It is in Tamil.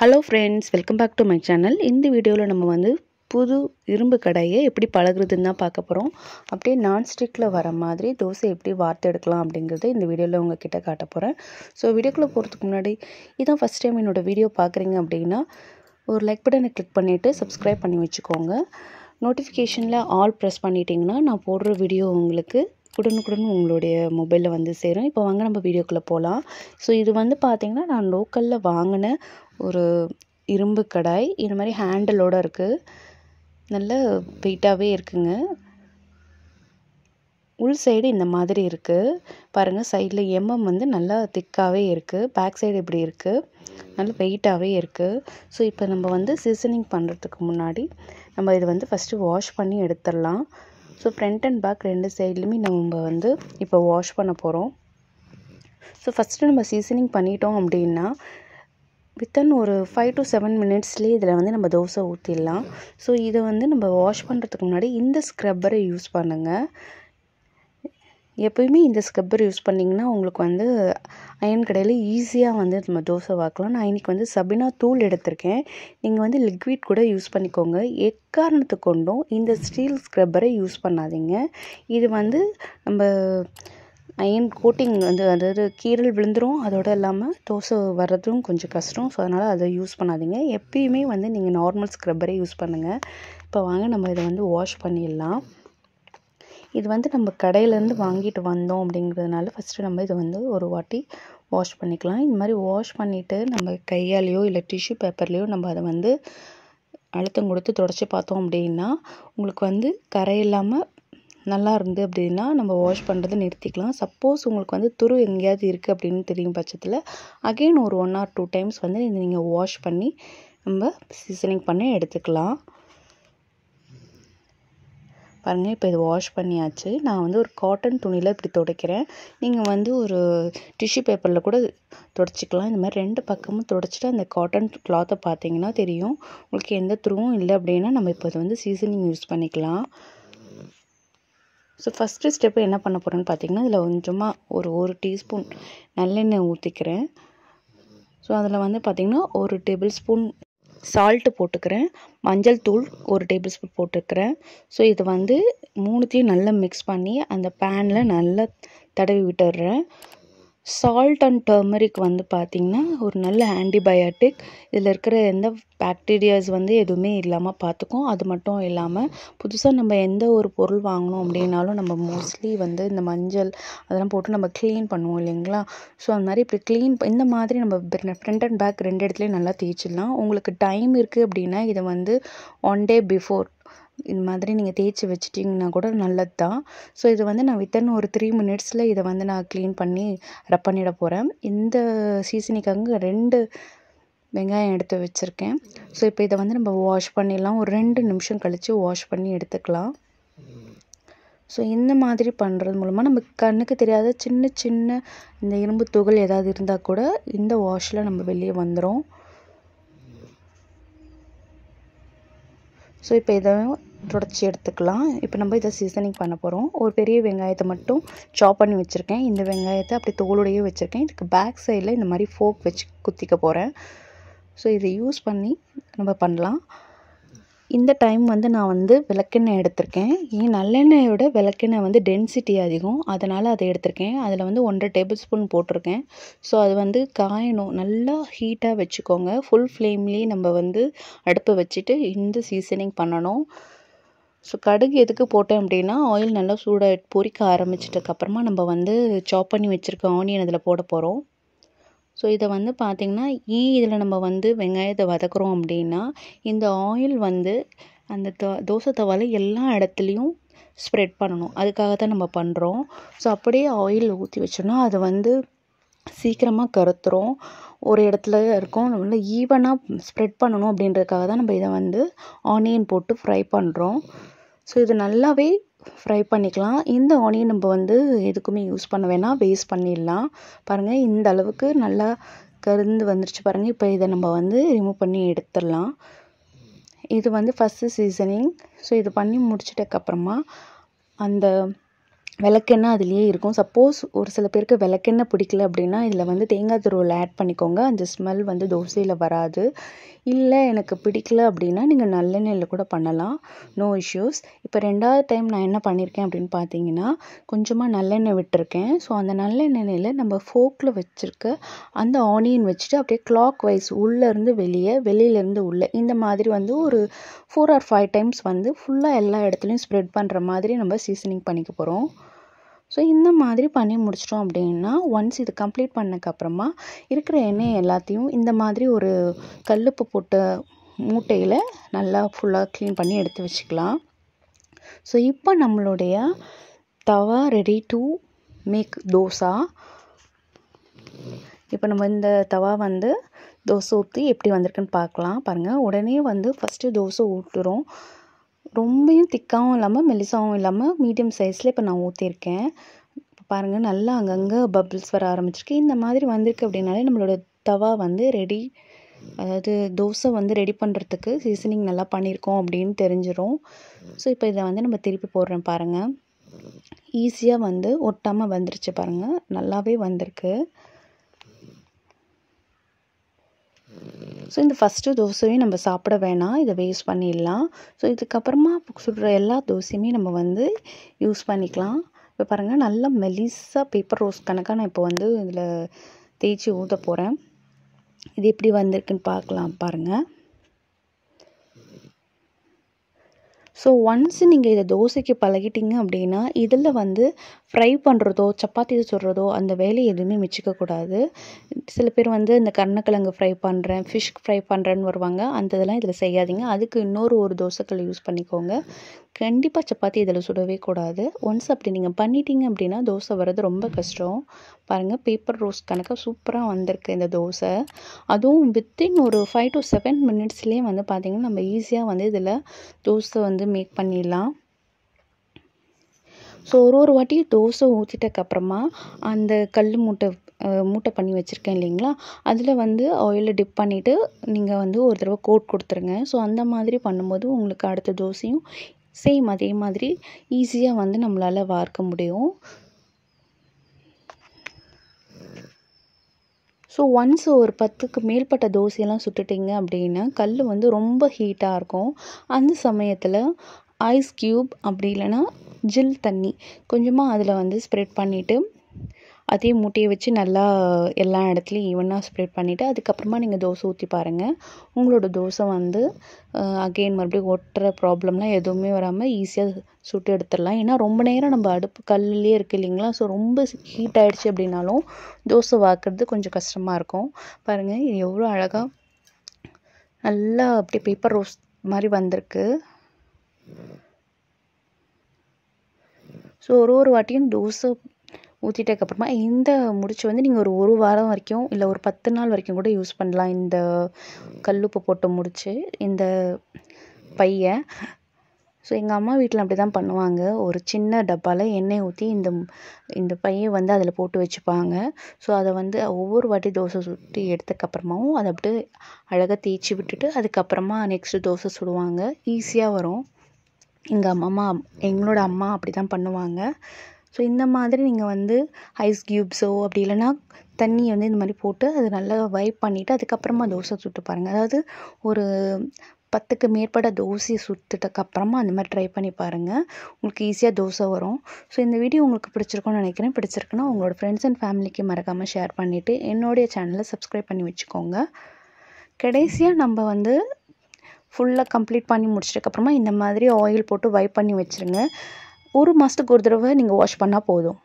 hello friends welcome back to my channel இந்த வீடியோவில் நம்ம வந்து புது இரும்பு கடையை எப்படி பழகுறதுன்னு தான் பார்க்க போகிறோம் அப்படியே நான்ஸ்டிக்கில் வர மாதிரி தோசை எப்படி வார்த்தை எடுக்கலாம் அப்படிங்கிறத இந்த வீடியோவில் உங்ககிட்ட காட்ட போகிறேன் ஸோ வீடியோக்குள்ளே போகிறதுக்கு முன்னாடி இதான் ஃபஸ்ட் டைம் என்னோடய வீடியோ பார்க்குறீங்க அப்படின்னா ஒரு லைக் பட்டனை கிளிக் பண்ணிவிட்டு சப்ஸ்கிரைப் பண்ணி வச்சுக்கோங்க நோட்டிஃபிகேஷனில் ஆல் ப்ரெஸ் பண்ணிட்டீங்கன்னா நான் போடுற வீடியோ உங்களுக்கு உடனுக்குடன் உங்களுடைய மொபைலில் வந்து சேரும் இப்போ வாங்க நம்ம வீடியோக்குள்ளே போகலாம் ஸோ இது வந்து பார்த்திங்கன்னா நான் லோக்கலில் வாங்கின ஒரு இரும்பு கடாய் இது மாதிரி ஹேண்டலோடு இருக்குது நல்ல வெயிட்டாகவே இருக்குங்க உள் சைடு இந்த மாதிரி இருக்குது பாருங்கள் சைடில் எம்எம் வந்து நல்லா திக்காகவே இருக்குது பேக் சைடு இப்படி இருக்குது நல்ல வெயிட்டாகவே இருக்குது ஸோ இப்போ நம்ம வந்து சீசனிங் பண்ணுறதுக்கு முன்னாடி நம்ம இதை வந்து ஃபஸ்ட்டு வாஷ் பண்ணி எடுத்துடலாம் ஸோ ஃப்ரண்ட் அண்ட் பேக் ரெண்டு சைட்லேயுமே நம்ம வந்து இப்போ வாஷ் பண்ண போகிறோம் ஸோ ஃபஸ்ட்டு நம்ம சீசனிங் பண்ணிட்டோம் அப்படின்னா வித்தன் ஒரு ஃபைவ் டு செவன் மினிட்ஸ்லேயே இதில் வந்து நம்ம தோசை ஊற்றிடலாம் ஸோ இதை வந்து நம்ம வாஷ் பண்ணுறதுக்கு முன்னாடி இந்த ஸ்க்ரப்பரை யூஸ் பண்ணுங்கள் எப்போயுமே இந்த ஸ்க்ரப்பர் யூஸ் பண்ணிங்கன்னா உங்களுக்கு வந்து அயன் கடையில் ஈஸியாக வந்து நம்ம தோசை வாக்கலாம் நான் இன்றைக்கி வந்து சபினா தூள் எடுத்திருக்கேன் நீங்கள் வந்து லிக்விட் கூட யூஸ் பண்ணிக்கோங்க எக்காரணத்து கொண்டும் இந்த ஸ்டீல் ஸ்க்ரப்பரை யூஸ் பண்ணாதீங்க இது வந்து நம்ம அயன் கோட்டிங் வந்து அதாவது கீரல் விழுந்துடும் அதோடு இல்லாமல் தோசை வர்றதும் கொஞ்சம் கஷ்டம் ஸோ அதனால் அதை யூஸ் பண்ணாதீங்க எப்பயுமே வந்து நீங்கள் நார்மல் ஸ்க்ரப்பரை யூஸ் பண்ணுங்கள் இப்போ வாங்க நம்ம இதை வந்து வாஷ் பண்ணிடலாம் இது வந்து நம்ம கடையிலேருந்து வாங்கிட்டு வந்தோம் அப்படிங்கிறதுனால ஃபஸ்ட்டு நம்ம இதை வந்து ஒரு வாட்டி வாஷ் பண்ணிக்கலாம் இந்த மாதிரி வாஷ் பண்ணிவிட்டு நம்ம கையாலேயோ இல்லை டிஷ்யூ பேப்பர்லேயோ நம்ம அதை வந்து அழுத்தம் கொடுத்து தொடச்சி பார்த்தோம் அப்படின்னா உங்களுக்கு வந்து கரை இல்லாமல் நல்லா இருந்து அப்படின்னா நம்ம வாஷ் பண்ணுறது நிறுத்திக்கலாம் சப்போஸ் உங்களுக்கு வந்து துரு எங்கேயாவது இருக்குது அப்படின்னு தெரியும் பட்சத்தில் அகெயின் ஒரு ஒன் ஆர் டூ டைம்ஸ் வந்து இதை நீங்கள் வாஷ் பண்ணி நம்ம சீசனிங் பண்ணி எடுத்துக்கலாம் பாருங்கள் இப்போ இது வாஷ் பண்ணியாச்சு நான் வந்து ஒரு காட்டன் துணியில் இப்படி துடைக்கிறேன் நீங்கள் வந்து ஒரு டிஷ்யூ பேப்பரில் கூட துடைச்சிக்கலாம் இந்த மாதிரி ரெண்டு பக்கமும் துடைச்சிட்டு அந்த காட்டன் கிளாத்தை பார்த்தீங்கன்னா தெரியும் உங்களுக்கு எந்த துருவும் இல்லை அப்படின்னா நம்ம இப்போ அது வந்து சீசனிங் யூஸ் பண்ணிக்கலாம் ஸோ ஃபஸ்ட்டு ஸ்டெப் என்ன பண்ண போகிறேன்னு பார்த்தீங்கன்னா இதில் கொஞ்சமாக ஒரு ஒரு டீஸ்பூன் நல்லெண்ணெய் ஊற்றிக்கிறேன் ஸோ அதில் வந்து பார்த்திங்கன்னா ஒரு டேபிள் ஸ்பூன் சால்ட்டு போட்டுக்கிறேன் மஞ்சள் தூள் ஒரு டேபிள் ஸ்பூன் போட்டுக்கிறேன் ஸோ இது வந்து மூணுத்தையும் நல்லா மிக்ஸ் பண்ணி அந்த பேனில் நல்லா தடவி விட்டுடுறேன் சால்ட் அண்ட் டர்மரிக் வந்து பார்த்திங்கன்னா ஒரு நல்ல ஆன்டிபயாட்டிக் இதில் இருக்கிற எந்த பேக்டீரியாஸ் வந்து எதுவுமே இல்லாமல் பார்த்துக்கும் அது மட்டும் இல்லாமல் புதுசாக நம்ம எந்த ஒரு பொருள் வாங்கினோம் அப்படின்னாலும் நம்ம மோஸ்ட்லி வந்து இந்த மஞ்சள் அதெல்லாம் போட்டு நம்ம க்ளீன் பண்ணுவோம் இல்லைங்களா ஸோ அந்த மாதிரி இப்படி க்ளீன் இந்த மாதிரி நம்ம ஃப்ரண்ட் அண்ட் பேக் ரெண்டு இடத்துலையும் நல்லா தேய்ச்சிடலாம் உங்களுக்கு டைம் இருக்குது அப்படின்னா இதை வந்து ஒன் டே பிஃபோர் இது மாதிரி நீங்கள் தேய்ச்சி வச்சிட்டிங்கன்னா கூட நல்லது தான் ஸோ இது வந்து நான் வித்தன் ஒரு த்ரீ மினிட்ஸில் இதை வந்து நான் க்ளீன் பண்ணி ரப் பண்ணிட போகிறேன் இந்த சீசனிக்காக ரெண்டு வெங்காயம் எடுத்து வச்சுருக்கேன் ஸோ இப்போ இதை வந்து நம்ம வாஷ் பண்ணிடலாம் ஒரு ரெண்டு நிமிஷம் கழித்து வாஷ் பண்ணி எடுத்துக்கலாம் ஸோ இந்த மாதிரி பண்ணுறது மூலமாக நம்ம கண்ணுக்கு தெரியாத சின்ன சின்ன இந்த இரும்பு துகள் ஏதாவது இருந்தால் கூட இந்த வாஷில் நம்ம வெளியே வந்துடும் ஸோ இப்போ இதை துடைச்சி எடுத்துக்கலாம் இப்போ நம்ம இதை சீசனிங் பண்ண போகிறோம் ஒரு பெரிய வெங்காயத்தை மட்டும் சாப் பண்ணி வச்சுருக்கேன் இந்த வெங்காயத்தை அப்படி தோலோடையே வச்சுருக்கேன் இதுக்கு பேக் சைடில் இந்த மாதிரி ஃபோக் வச்சு குத்திக்க போகிறேன் ஸோ இதை யூஸ் பண்ணி நம்ம பண்ணலாம் இந்த டைம் வந்து நான் வந்து விளக்கெண்ணெய் எடுத்திருக்கேன் ஏன் நல்லெண்ணெயோட விளக்கெண்ணெய் வந்து டென்சிட்டி அதிகம் அதனால் அதை எடுத்திருக்கேன் அதில் வந்து ஒன்றரை டேபிள் ஸ்பூன் போட்டிருக்கேன் ஸோ அது வந்து காயணும் நல்லா ஹீட்டாக வச்சுக்கோங்க ஃபுல் ஃப்ளேம்லேயே நம்ம வந்து அடுப்பை வச்சுட்டு இந்த சீசனிங் பண்ணணும் ஸோ கடுகு எதுக்கு போட்டேன் அப்படின்னா ஆயில் நல்லா சூடாக பொறிக்க ஆரம்பிச்சிட்டதுக்கப்புறமா நம்ம வந்து சாப் பண்ணி வச்சுருக்க ஆனியன் அதில் போட போகிறோம் ஸோ இதை வந்து பார்த்திங்கன்னா ஈ இதில் நம்ம வந்து வெங்காயத்தை வதக்குறோம் அப்படின்னா இந்த ஆயில் வந்து அந்த தோ தோசை தவால எல்லா இடத்துலையும் ஸ்ப்ரெட் பண்ணணும் அதுக்காக தான் நம்ம பண்ணுறோம் ஸோ அப்படியே ஆயில் ஊற்றி வச்சோன்னா அது வந்து சீக்கிரமாக கருத்துரும் ஒரு இடத்துல இருக்கும் நல்ல ஈவனாக ஸ்ப்ரெட் பண்ணணும் அப்படின்றதுக்காக தான் நம்ம இதை வந்து ஆனியன் போட்டு ஃப்ரை பண்ணுறோம் ஸோ இது நல்லாவே ஃப்ரை பண்ணிக்கலாம் இந்த ஆனியன் நம்ம வந்து எதுக்குமே யூஸ் பண்ண வேணாம் வேஸ்ட் பண்ணிடலாம் பாருங்கள் இந்த அளவுக்கு நல்லா கருந்து வந்துருச்சு பாருங்கள் இப்போ இதை நம்ம வந்து ரிமூவ் பண்ணி எடுத்துடலாம் இது வந்து ஃபஸ்ட்டு சீசனிங் ஸோ இது பண்ணி முடிச்சிட்டக்கப்புறமா அந்த விளக்கெண்ணெய் அதுலேயே இருக்கும் சப்போஸ் ஒரு சில பேருக்கு விளக்கெண்ணெய் பிடிக்கல அப்படின்னா இதில் வந்து தேங்காய் துருவல் ஆட் பண்ணிக்கோங்க அந்த ஸ்மெல் வந்து தோசையில் வராது இல்லை எனக்கு பிடிக்கல அப்படின்னா நீங்கள் நல்லெண்ணெயில் கூட பண்ணலாம் நோ இஷ்யூஸ் இப்போ ரெண்டாவது டைம் நான் என்ன பண்ணியிருக்கேன் அப்படின்னு பார்த்தீங்கன்னா கொஞ்சமாக நல்லெண்ணெய் விட்டுருக்கேன் ஸோ அந்த நல்லெண்ணெயில் நம்ம ஃபோக்கில் வச்சுருக்க அந்த ஆனியன் வச்சுட்டு அப்படியே கிளாக் வைஸ் உள்ளேருந்து வெளியே வெளியிலேருந்து உள்ளே இந்த மாதிரி வந்து ஒரு ஃபோர் ஆர் ஃபைவ் டைம்ஸ் வந்து ஃபுல்லாக எல்லா இடத்துலையும் ஸ்ப்ரெட் பண்ணுற மாதிரி நம்ம சீசனிங் பண்ணிக்க போகிறோம் ஸோ இந்த மாதிரி பண்ணி முடிச்சிட்டோம் அப்படின்னா ஒன்ஸ் இது கம்ப்ளீட் பண்ணக்கப்புறமா இருக்கிற எண்ணெய் எல்லாத்தையும் இந்த மாதிரி ஒரு கல்லுப்பு போட்ட மூட்டையில் நல்லா ஃபுல்லாக க்ளீன் பண்ணி எடுத்து வச்சுக்கலாம் ஸோ இப்போ நம்மளுடைய தவா ரெடி டு மேக் தோசா இப்போ நம்ம இந்த தவா வந்து தோசை ஊற்றி எப்படி வந்திருக்குன்னு பார்க்கலாம் பாருங்கள் உடனே வந்து ஃபஸ்ட்டு தோசை ஊற்றுறோம் ரொம்பையும் திக்காகவும் இல்லாமல் மெலிசாகவும் இல்லாமல் மீடியம் சைஸில் இப்போ நான் ஊற்றிருக்கேன் இப்போ பாருங்கள் நல்லா அங்கங்கே பபிள்ஸ் வர ஆரம்பிச்சிருக்கு இந்த மாதிரி வந்திருக்கு அப்படின்னாலே நம்மளோட தவா வந்து ரெடி அதாவது தோசை வந்து ரெடி பண்ணுறதுக்கு சீசனிங் நல்லா பண்ணியிருக்கோம் அப்படின்னு தெரிஞ்சிடும் ஸோ இப்போ இதை வந்து நம்ம திருப்பி போடுறோம் பாருங்கள் ஈஸியாக வந்து ஒட்டாமல் வந்துருச்சு பாருங்கள் நல்லாவே வந்திருக்கு ஸோ இந்த ஃபஸ்ட்டு தோசையும் நம்ம சாப்பிட வேணாம் இதை வேஸ்ட் பண்ணிடலாம் ஸோ இதுக்கப்புறமா சுடுற எல்லா தோசையுமே நம்ம வந்து யூஸ் பண்ணிக்கலாம் இப்போ பாருங்கள் நல்லா மெலிஸாக பேப்பர் ரோஸ் கணக்காக நான் இப்போ வந்து இதில் தேய்ச்சி ஊற்ற போகிறேன் இது எப்படி வந்திருக்குன்னு பார்க்கலாம் பாருங்கள் ஸோ ஒன்ஸ் நீங்கள் இதை தோசைக்கு பழகிட்டீங்க அப்படின்னா இதில் வந்து ஃப்ரை பண்ணுறதோ சப்பாத்தி சுடுறதோ அந்த வேலையை எதுவுமே மிச்சிக்கக்கூடாது சில பேர் வந்து இந்த கருணக்கிழங்கு ஃப்ரை பண்ணுறேன் ஃபிஷ் ஃப்ரை பண்ணுறேன்னு வருவாங்க அந்த இதெல்லாம் இதில் செய்யாதீங்க அதுக்கு இன்னொரு ஒரு தோசைக்கல் யூஸ் பண்ணிக்கோங்க கண்டிப்பாக சப்பாத்தி இதில் சுடவே கூடாது ஒன்ஸ் அப்படி நீங்கள் பண்ணிட்டீங்க அப்படின்னா தோசை வர்றது ரொம்ப கஷ்டம் பாருங்கள் பேப்பர் ரோஸ் கணக்காக சூப்பராக வந்திருக்கு இந்த தோசை அதுவும் வித்தின் ஒரு ஃபைவ் டு செவன் மினிட்ஸ்லேயே வந்து பார்த்திங்கன்னா நம்ம ஈஸியாக வந்து இதில் தோசை வந்து மேக் பண்ணிடலாம் ஸோ ஒரு ஒரு வாட்டியும் தோசை ஊற்றிட்டக்கப்புறமா அந்த கல் மூட்டை மூட்டை பண்ணி வச்சுருக்கேன் இல்லைங்களா அதில் வந்து ஆயிலில் டிப் பண்ணிவிட்டு நீங்கள் வந்து ஒரு தடவை கோட் கொடுத்துருங்க ஸோ அந்த மாதிரி பண்ணும்போது உங்களுக்கு அடுத்த தோசையும் சேம் அதே மாதிரி ஈஸியாக வந்து நம்மளால் வார்க்க முடியும் ஸோ ஒன்ஸ் ஒரு பத்துக்கு மேற்பட்ட தோசையெல்லாம் சுட்டுட்டிங்க அப்படின்னா கல் வந்து ரொம்ப ஹீட்டாக இருக்கும் அந்த சமயத்தில் ஐஸ் க்யூப் அப்படி இல்லைன்னா ஜில் தண்ணி கொஞ்சமாக அதில் வந்து ஸ்ப்ரெட் பண்ணிவிட்டு அதே மூட்டையை வச்சு நல்லா எல்லா இடத்துலையும் ஈவனாக ஸ்ப்ரெட் பண்ணிவிட்டு அதுக்கப்புறமா நீங்கள் தோசை ஊற்றி பாருங்கள் உங்களோட தோசை வந்து அகெயின் மறுபடியும் ஒட்டுற ப்ராப்ளம்லாம் எதுவுமே வராமல் ஈஸியாக சுட்டு எடுத்துடலாம் ஏன்னா ரொம்ப நேரம் நம்ம அடுப்பு கல்லுலேயே இருக்குது இல்லைங்களா ஸோ ரொம்ப ஹீட் ஆகிடுச்சு அப்படின்னாலும் தோசை வாக்குறது கொஞ்சம் கஷ்டமாக இருக்கும் பாருங்கள் இது எவ்வளோ அழகாக நல்லா அப்படியே பேப்பர் ரோஸ் மாதிரி வந்திருக்கு ஸோ ஒரு ஒரு வாட்டியும் தோசை ஊற்றிட்டக்கப்புறமா இந்த முடிச்சு வந்து நீங்கள் ஒரு ஒரு வாரம் வரைக்கும் இல்லை ஒரு பத்து நாள் வரைக்கும் கூட யூஸ் பண்ணலாம் இந்த கல்லுப்பு போட்டு முடிச்சு இந்த பையை ஸோ எங்கள் அம்மா வீட்டில் அப்படி தான் பண்ணுவாங்க ஒரு சின்ன டப்பாவில் எண்ணெய் ஊற்றி இந்த இந்த பையை வந்து அதில் போட்டு வச்சுப்பாங்க ஸோ அதை வந்து ஒவ்வொரு வாட்டி தோசை சுட்டி எடுத்ததுக்கப்புறமாவும் அதை அப்படியே அழகாக தேய்ச்சி விட்டுட்டு அதுக்கப்புறமா நெக்ஸ்ட்டு தோசை சுடுவாங்க ஈஸியாக வரும் எங்கள் அம்மா எங்களோட அம்மா அப்படி தான் பண்ணுவாங்க ஸோ இந்த மாதிரி நீங்கள் வந்து ஐஸ் க்யூப்ஸோ அப்படி இல்லைன்னா தண்ணி வந்து இந்த மாதிரி போட்டு அது நல்லா வைப் பண்ணிவிட்டு அதுக்கப்புறமா தோசை சுட்டு பாருங்கள் அதாவது ஒரு பத்துக்கு மேற்பட்ட தோசையை சுற்றுட்டக்கப்புறமா அந்த மாதிரி ட்ரை பண்ணி பாருங்கள் உங்களுக்கு ஈஸியாக தோசை வரும் ஸோ இந்த வீடியோ உங்களுக்கு பிடிச்சிருக்கோம்னு நினைக்கிறேன் பிடிச்சிருக்குன்னா உங்களோட ஃப்ரெண்ட்ஸ் அண்ட் ஃபேமிலிக்கு மறக்காமல் ஷேர் பண்ணிவிட்டு என்னுடைய சேனலை சப்ஸ்கிரைப் பண்ணி வச்சுக்கோங்க கடைசியாக நம்ம வந்து ஃபுல்லாக கம்ப்ளீட் பண்ணி முடிச்சதுக்கப்புறமா இந்த மாதிரி ஆயில் போட்டு வைப் பண்ணி வச்சுருங்க ஒரு மாதத்துக்கு ஒரு தடவை நீங்கள் வாஷ் பண்ணால் போதும்